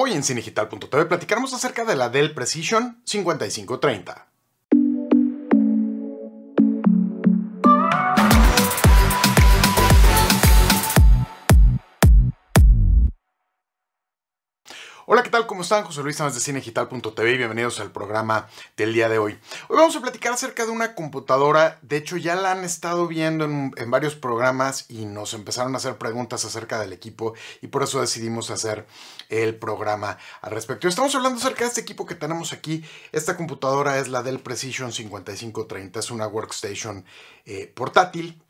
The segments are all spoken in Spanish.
Hoy en Cinegital.tv platicaremos acerca de la Dell Precision 5530. Hola, ¿qué tal? ¿Cómo están? José Luis Sánchez de Cinegital.tv y bienvenidos al programa del día de hoy. Hoy vamos a platicar acerca de una computadora, de hecho ya la han estado viendo en, varios programas y nos empezaron a hacer preguntas acerca del equipo y por eso decidimos hacer el programa al respecto. Estamos hablando acerca de este equipo que tenemos aquí. Esta computadora es la del Precision 5530, es una workstation eh, portátil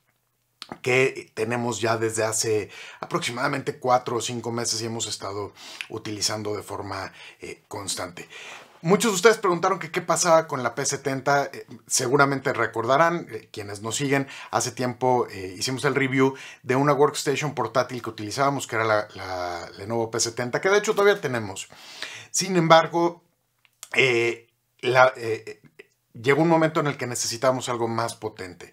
que tenemos ya desde hace aproximadamente cuatro o cinco meses y hemos estado utilizando de forma eh, constante. Muchos de ustedes preguntaron que qué pasaba con la P70. Eh, seguramente recordarán, eh, quienes nos siguen, hace tiempo hicimos el review de una workstation portátil que utilizábamos, que era la, la Lenovo P70, que de hecho todavía tenemos. Sin embargo, llegó un momento en el que necesitábamos algo más potente.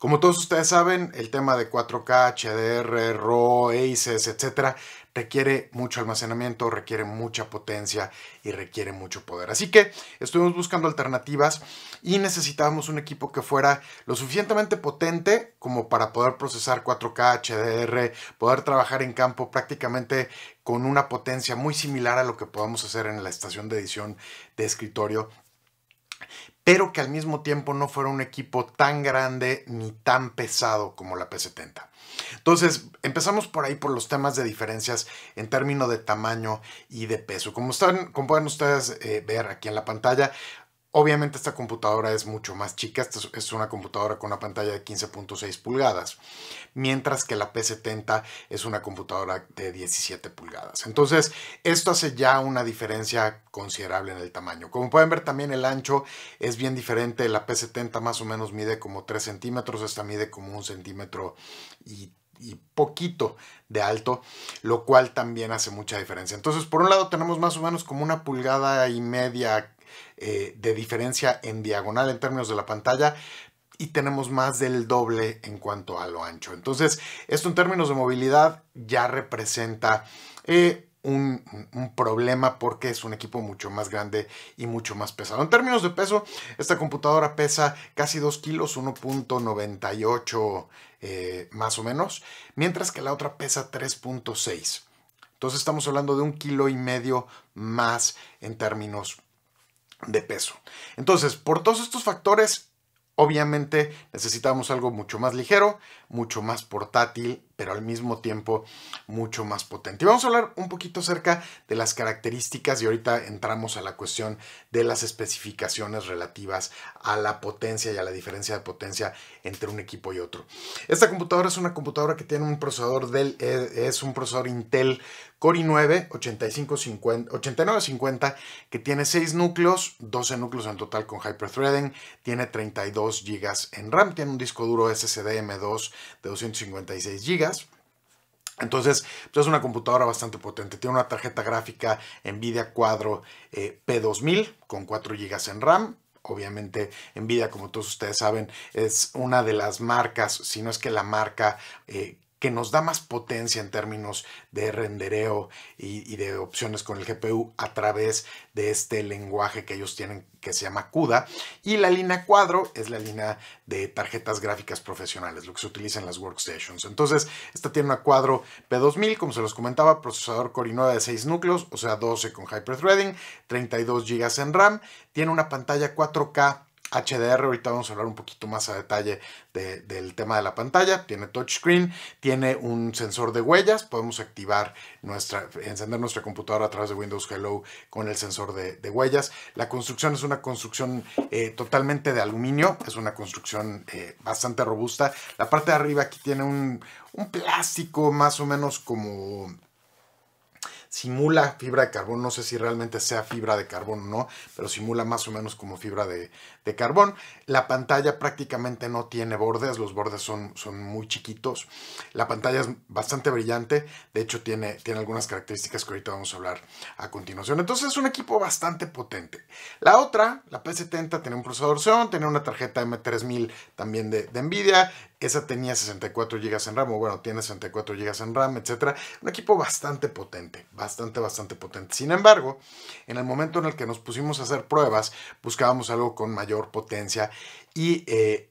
Como todos ustedes saben, el tema de 4K, HDR, RAW, ACES, etcétera, requiere mucho almacenamiento, requiere mucha potencia y requiere mucho poder. Así que estuvimos buscando alternativas y necesitábamos un equipo que fuera lo suficientemente potente como para poder procesar 4K, HDR, poder trabajar en campo prácticamente con una potencia muy similar a lo que podamos hacer en la estación de edición de escritorio pero que al mismo tiempo no fuera un equipo tan grande ni tan pesado como la P70. Entonces, empezamos por ahí por los temas de diferencias en términos de tamaño y de peso. Como, están, como pueden ustedes eh, ver aquí en la pantalla, Obviamente esta computadora es mucho más chica, esta es una computadora con una pantalla de 15.6 pulgadas, mientras que la P70 es una computadora de 17 pulgadas. Entonces, esto hace ya una diferencia considerable en el tamaño. Como pueden ver también el ancho es bien diferente, la P70 más o menos mide como 3 centímetros, esta mide como un centímetro y y poquito de alto, lo cual también hace mucha diferencia. Entonces, por un lado tenemos más o menos como una pulgada y media eh, de diferencia en diagonal en términos de la pantalla, y tenemos más del doble en cuanto a lo ancho. Entonces, esto en términos de movilidad ya representa eh, un, problema porque es un equipo mucho más grande y mucho más pesado. En términos de peso, esta computadora pesa casi 2 kilos, 1.98 eh, más o menos, mientras que la otra pesa 3.6. Entonces estamos hablando de un kilo y medio más en términos de peso. Entonces, por todos estos factores, obviamente necesitamos algo mucho más ligero, mucho más portátil pero al mismo tiempo mucho más potente. Y vamos a hablar un poquito acerca de las características y ahorita entramos a la cuestión de las especificaciones relativas a la potencia y a la diferencia de potencia entre un equipo y otro. Esta computadora es una computadora que tiene un procesador del eh, es un procesador Intel Core i9 8950 que tiene 6 núcleos, 12 núcleos en total con hyperthreading, tiene 32 GB en RAM, tiene un disco duro SSD M2 de 256 GB entonces, pues, es una computadora bastante potente. Tiene una tarjeta gráfica NVIDIA Quadro eh, P2000 con 4 GB en RAM. Obviamente, NVIDIA, como todos ustedes saben, es una de las marcas, si no es que la marca eh, que nos da más potencia en términos de rendereo y, de opciones con el GPU a través de este lenguaje que ellos tienen que se llama CUDA. Y la línea cuadro es la línea de tarjetas gráficas profesionales, lo que se utiliza en las workstations. Entonces, esta tiene una cuadro P2000, como se los comentaba, procesador Core i9 de 6 núcleos, o sea, 12 con hyperthreading, 32 GB en RAM, tiene una pantalla 4K HDR, ahorita vamos a hablar un poquito más a detalle del tema de la pantalla. Tiene touchscreen, tiene un sensor de huellas, podemos activar nuestra, encender nuestra computadora a través de Windows Hello con el sensor de, huellas. La construcción es una construcción eh, totalmente de aluminio, es una construcción eh, bastante robusta. La parte de arriba aquí tiene un, un plástico más o menos como simula fibra de carbón, no sé si realmente sea fibra de carbón o no, pero simula más o menos como fibra de, carbón. La pantalla prácticamente no tiene bordes, los bordes son, son muy chiquitos. La pantalla es bastante brillante, de hecho tiene, tiene algunas características que ahorita vamos a hablar a continuación. Entonces es un equipo bastante potente. La otra, la P70, tiene un procesador Xeon, tiene una tarjeta M3000 también de, de Nvidia, esa tenía 64 GB en RAM, o bueno, tiene 64 GB en RAM, etcétera, Un equipo bastante potente, bastante, bastante potente. Sin embargo, en el momento en el que nos pusimos a hacer pruebas, buscábamos algo con mayor potencia y, eh,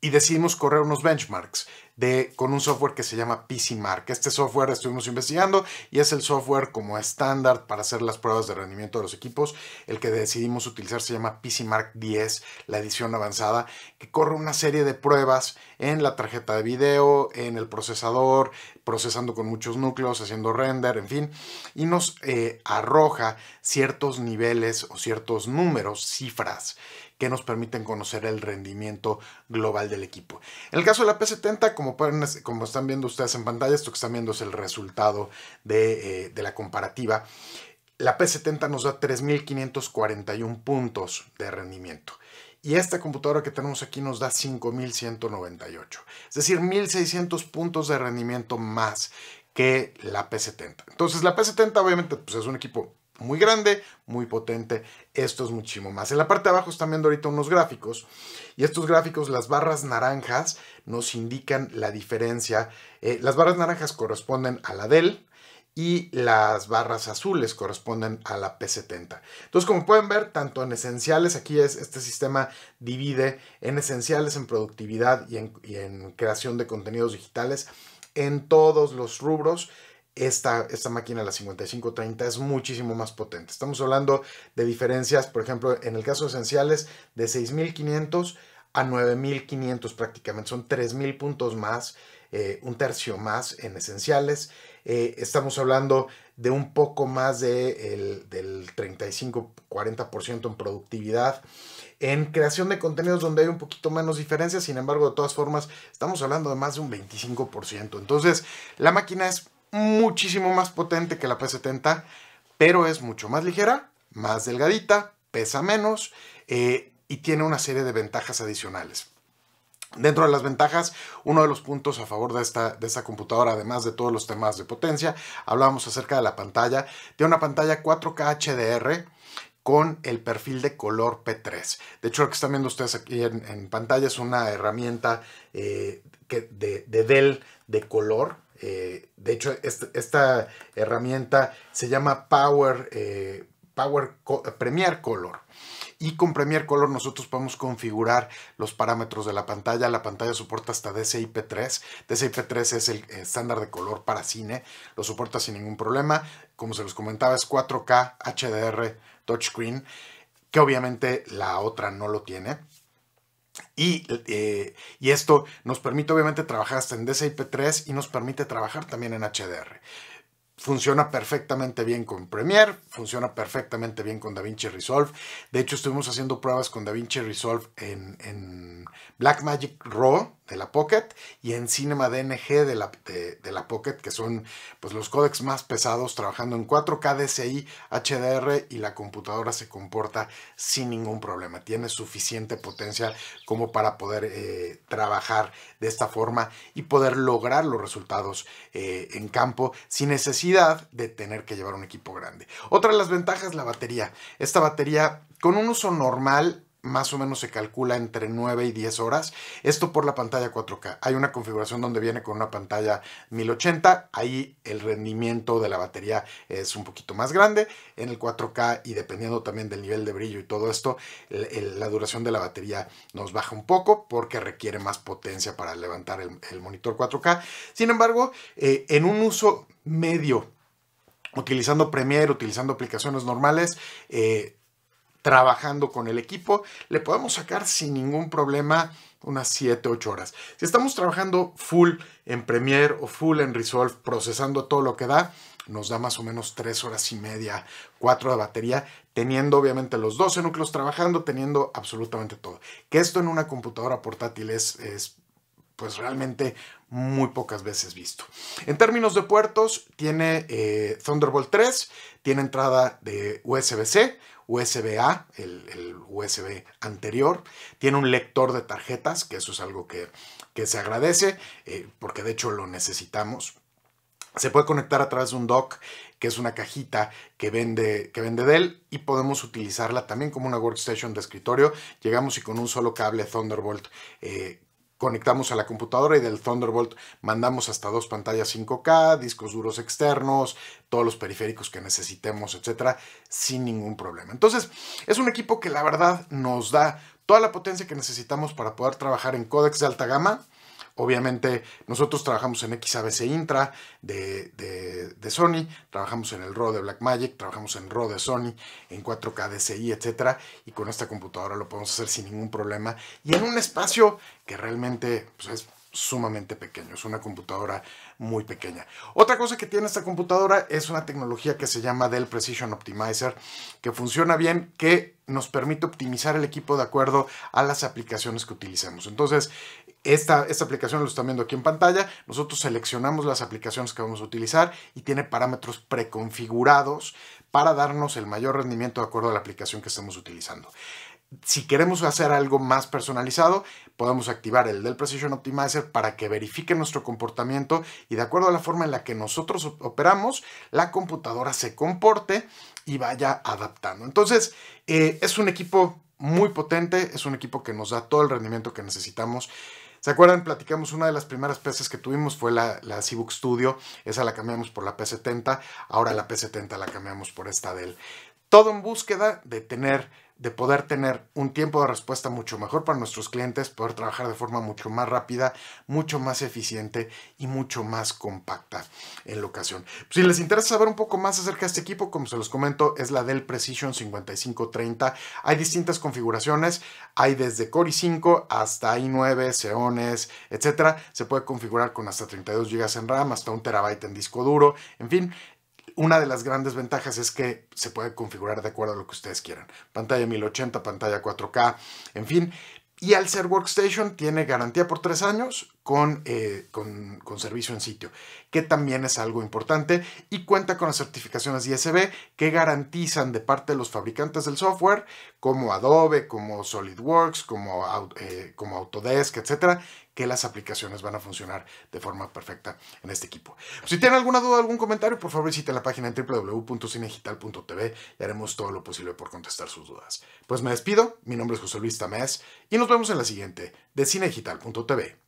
y decidimos correr unos benchmarks de, con un software que se llama PCMark, Este software estuvimos investigando y es el software como estándar para hacer las pruebas de rendimiento de los equipos. El que decidimos utilizar se llama PCMark 10, la edición avanzada, que corre una serie de pruebas en la tarjeta de video, en el procesador, procesando con muchos núcleos, haciendo render, en fin, y nos eh, arroja ciertos niveles o ciertos números, cifras que nos permiten conocer el rendimiento global del equipo. En el caso de la P70, como, como están viendo ustedes en pantalla, esto que están viendo es el resultado de, eh, la comparativa. La P70 nos da 3.541 puntos de rendimiento y esta computadora que tenemos aquí nos da 5198, es decir, 1600 puntos de rendimiento más que la P70. Entonces la P70 obviamente pues, es un equipo muy grande, muy potente. Esto es muchísimo más. En la parte de abajo están viendo ahorita unos gráficos y estos gráficos, las barras naranjas, nos indican la diferencia. Eh, las barras naranjas corresponden a la Dell y las barras azules corresponden a la P70. Entonces, como pueden ver, tanto en esenciales, aquí es, este sistema divide en esenciales, en productividad y en creación de contenidos digitales en todos los rubros esta, esta máquina, la 5530, es muchísimo más potente. Estamos hablando de diferencias, por ejemplo, en el caso de esenciales, de 6500 a 9500 prácticamente. Son 3000 puntos más, eh, un tercio más en esenciales. Eh, estamos hablando de un poco más de del 35-40% en productividad. En creación de contenidos donde hay un poquito menos diferencias, sin embargo, de todas formas, estamos hablando de más de un 25%. Entonces, la máquina es muchísimo más potente que la P70, pero es mucho más ligera, más delgadita, pesa menos eh, y tiene una serie de ventajas adicionales. Dentro de las ventajas, uno de los puntos a favor de esta, de computadora, además de todos los temas de potencia, hablábamos acerca de la pantalla. Tiene una pantalla 4K HDR con el perfil de color P3. De hecho, lo que están viendo ustedes aquí en, pantalla es una herramienta eh, de, de Dell de color eh, de hecho, este, esta, herramienta se llama Power, eh, Power Premier Color. Y con Premier Color nosotros podemos configurar los parámetros de la pantalla. La pantalla soporta hasta DCI-P3. DCI-P3 es el estándar de color para cine. Lo soporta sin ningún problema. Como se los comentaba, es 4K HDR touchscreen, que obviamente la otra no lo tiene. Eh, y, esto nos permite obviamente trabajar hasta en dci 3 y nos permite trabajar también en HDR funciona perfectamente bien con Premiere, funciona perfectamente bien con DaVinci Resolve. De hecho, estuvimos haciendo pruebas con DaVinci Resolve en, Blackmagic Raw de la Pocket y en Cinema DNG de la, de, la Pocket, que son pues, los códecs más pesados, trabajando en 4K DCI, HDR y la computadora se comporta sin ningún problema. Tiene suficiente potencia como para poder eh, trabajar de esta forma y poder lograr los resultados eh, en campo sin necesidad de tener que llevar un equipo grande. Otra de las ventajas, la batería. Esta batería, con un uso normal, más o menos se calcula entre 9 y 10 horas. Esto por la pantalla 4K. Hay una configuración donde viene con una pantalla 1080. Ahí el rendimiento de la batería es un poquito más grande. En el 4K y dependiendo también del nivel de brillo y todo esto, la duración de la batería nos baja un poco porque requiere más potencia para levantar el, monitor 4K. Sin embargo, eh, en un uso medio, utilizando Premiere, utilizando aplicaciones normales, eh, trabajando con el equipo, le podemos sacar sin ningún problema unas 7, 8 horas. Si estamos trabajando full en Premiere o full en Resolve, procesando todo lo que da, nos da más o menos 3 horas y media, 4 de batería, teniendo obviamente los 12 núcleos trabajando, teniendo absolutamente todo. Que esto en una computadora portátil es, pues realmente muy pocas veces visto. En términos de puertos, tiene eh, Thunderbolt 3, tiene entrada de USB-C, USB-A, el, USB anterior. Tiene un lector de tarjetas, que eso es algo que, que se agradece, eh, porque de hecho lo necesitamos. Se puede conectar a través de un dock, que es una cajita que vende, que vende Dell, y podemos utilizarla también como una workstation de escritorio. Llegamos y con un solo cable Thunderbolt eh, conectamos a la computadora y del Thunderbolt mandamos hasta dos pantallas 5K, discos duros externos, todos los periféricos que necesitemos, etcétera, sin ningún problema. Entonces, es un equipo que la verdad nos da toda la potencia que necesitamos para poder trabajar en códex de alta gama Obviamente nosotros trabajamos en XABC Intra de, Sony, trabajamos en el RAW de Blackmagic, trabajamos en RAW de Sony, en 4K DCI, etc. Y con esta computadora lo podemos hacer sin ningún problema y en un espacio que realmente pues, es sumamente pequeño, es una computadora muy pequeña. Otra cosa que tiene esta computadora es una tecnología que se llama Dell Precision Optimizer, que funciona bien, que nos permite optimizar el equipo de acuerdo a las aplicaciones que utilicemos. Entonces, esta, aplicación lo están viendo aquí en pantalla. Nosotros seleccionamos las aplicaciones que vamos a utilizar y tiene parámetros preconfigurados para darnos el mayor rendimiento de acuerdo a la aplicación que estamos utilizando. Si queremos hacer algo más personalizado, podemos activar el del Precision Optimizer para que verifique nuestro comportamiento y de acuerdo a la forma en la que nosotros operamos, la computadora se comporte y vaya adaptando. Entonces, eh, es un equipo muy potente, es un equipo que nos da todo el rendimiento que necesitamos ¿Se acuerdan? Platicamos una de las primeras PCs que tuvimos fue la, la book Studio. Esa la cambiamos por la P70. Ahora la P70 la cambiamos por esta del. Todo en búsqueda de tener de poder tener un tiempo de respuesta mucho mejor para nuestros clientes, poder trabajar de forma mucho más rápida, mucho más eficiente y mucho más compacta en locación. ocasión. si les interesa saber un poco más acerca de este equipo, como se los comento, es la Dell Precision 5530. Hay distintas configuraciones, hay desde Core i5 hasta i9, Xeones, etcétera. Se puede configurar con hasta 32 GB en RAM, hasta un terabyte en disco duro, en fin, una de las grandes ventajas es que se puede configurar de acuerdo a lo que ustedes quieran. Pantalla 1080, pantalla 4K, en fin. Y al ser workstation tiene garantía por tres años eh, con, servicio en sitio, que también es algo importante y cuenta con las certificaciones ISB que garantizan de parte de los fabricantes del software, como Adobe, como SolidWorks, como, eh, como Autodesk, etcétera, que las aplicaciones van a funcionar de forma perfecta en este equipo. Si tienen alguna duda, algún comentario, por favor visiten la página en www.cinegital.tv y haremos todo lo posible por contestar sus dudas. Pues me despido, mi nombre es José Luis Tamés y nos vemos en la siguiente de cinegital.tv.